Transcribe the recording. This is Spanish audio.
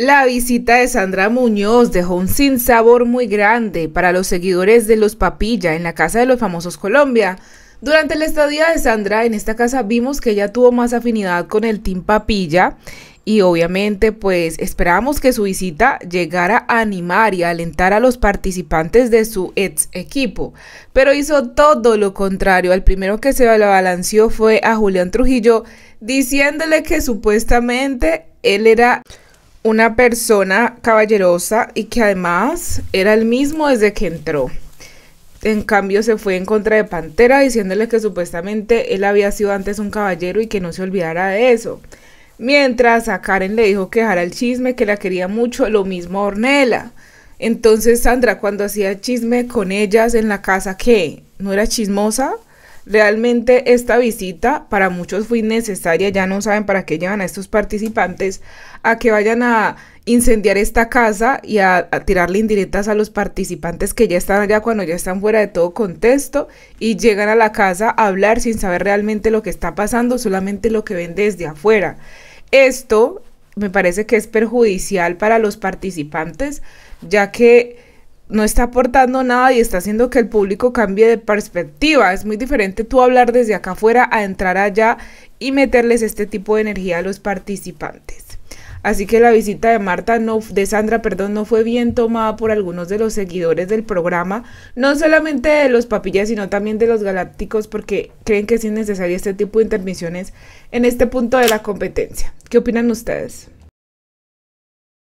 La visita de Sandra Muñoz dejó un sinsabor muy grande para los seguidores de Los Papilla en la Casa de los Famosos Colombia. Durante la estadía de Sandra en esta casa vimos que ella tuvo más afinidad con el Team Papilla y obviamente pues esperábamos que su visita llegara a animar y alentar a los participantes de su ex equipo, pero hizo todo lo contrario, al primero que se la balanceó fue a Julián Trujillo diciéndole que supuestamente él era una persona caballerosa y que además era el mismo desde que entró. En cambio se fue en contra de Pantera diciéndole que supuestamente él había sido antes un caballero y que no se olvidara de eso. Mientras a Karen le dijo que dejara el chisme, que la quería mucho, lo mismo a Ornella. Entonces Sandra cuando hacía chisme con ellas en la casa, ¿qué? ¿No era chismosa? Realmente esta visita para muchos fue innecesaria, ya no saben para qué llevan a estos participantes a que vayan a incendiar esta casa y a, tirarle indirectas a los participantes que ya están allá cuando ya están fuera de todo contexto y llegan a la casa a hablar sin saber realmente lo que está pasando, solamente lo que ven desde afuera. Esto me parece que es perjudicial para los participantes, ya que no está aportando nada y está haciendo que el público cambie de perspectiva. Es muy diferente tú hablar desde acá afuera a entrar allá y meterles este tipo de energía a los participantes. Así que la visita de Marta no, de Sandra, perdón, no fue bien tomada por algunos de los seguidores del programa, no solamente de los papillas, sino también de los galácticos, porque creen que es innecesario este tipo de intermisiones en este punto de la competencia. ¿Qué opinan ustedes?